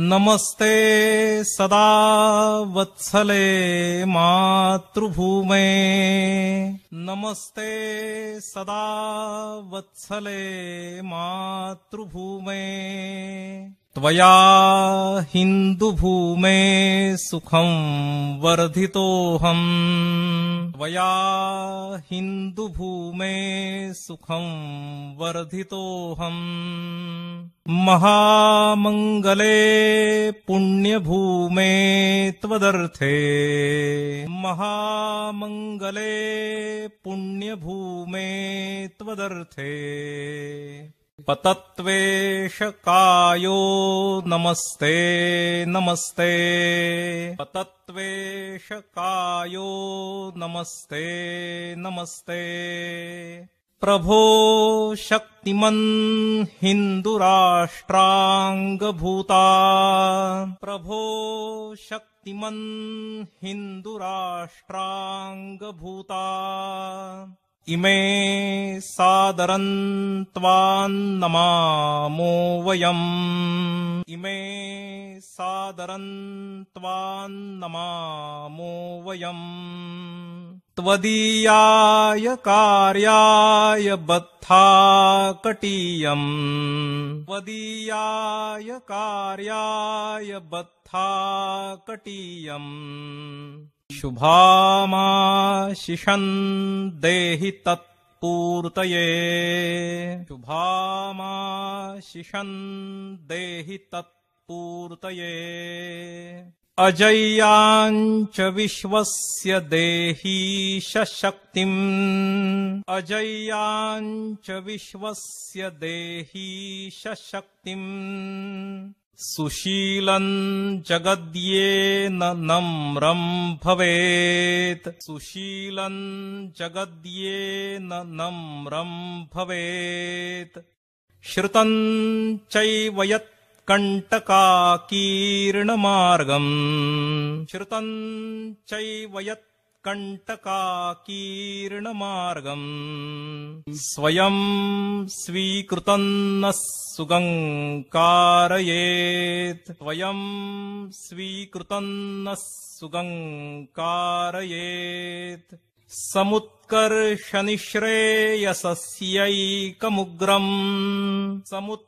नमस्ते सदा वत्सले मातृभूमे नमस्ते सदा वत्सले मातृभूमे त्वया हिन्दुभूमे सुखम् वर्धितोऽहम् त्वया हिन्दुभूमे सुखम् वर्धितोऽहम् महामङ्गले पुण्यभूमे त्वदर्थे महामङ्गले पुण्यभूमे त्वदर्थे पतत्वेशकायो नमस्ते नमस्ते पतत्वे नमस्ते नमस्ते प्रभो शक्तिमन् हिन्दुराष्ट्राङ्गभूता प्रभो शक्तिमन् हिन्दुराष्ट्राङ्गभूता इमे सादरन्त्वा नमामो वयम् इमे सादरन् त्वान्नमामो वयम् त्वदीयाय कार्याय बद्धा कटीयम् त्वदीयाय कार्याय बद्धा कटीयम् शुभामाशिषन् माशिषन् देहि तत्पूर्तये शुभामाशिषन् मा शिषन् देहि तत्पूर्तये च विश्वस्य देहीश शक्तिम् च विश्वस्य देहीश शक्तिम् सुशीलन् जगद्ये नम्रम् भवेत् सुशीलन् जगद्ये नम्रम् भवेत् श्रुतम् चैवयत् कण्टकाकीर्णमार्गम् श्रुतम् यत् कण्टकाकीर्णमार्गम् स्वयम् स्वीकृतन्नः सुगम् कारयेत् स्वयम् स्वीकृतन्नः सुगम् कारयेत् समुत्कर्षनिःश्रेयसस्यैकमुग्रम् समुत्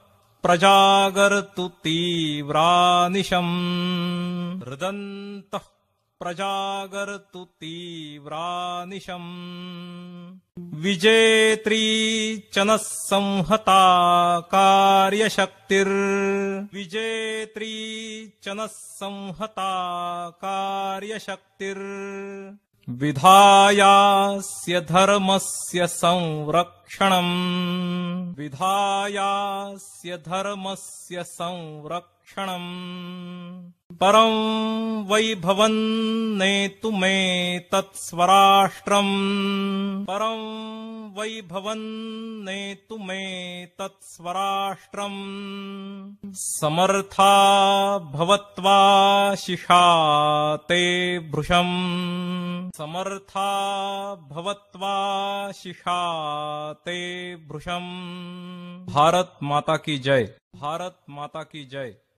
रुदन्तः प्रजागर्तु तीव्रानिशम् विजेत्री संहता कार्यशक्तिर् विजेत्री नः संहता कार्यशक्तिर् विधायास्य धर्मस्य संरक्षणम् विधायास्य धर्मस्य संरक्षणम् परम् वैभवम् नेतुमेतत् परम् वैभवन्नेतु मे तत्स्वराष्ट्रम् समर्था भवत्वा शिषा ते भृशम् समर्था भवत्वा शिषा ते भृशम् भारत माता की जय भारत माता की जय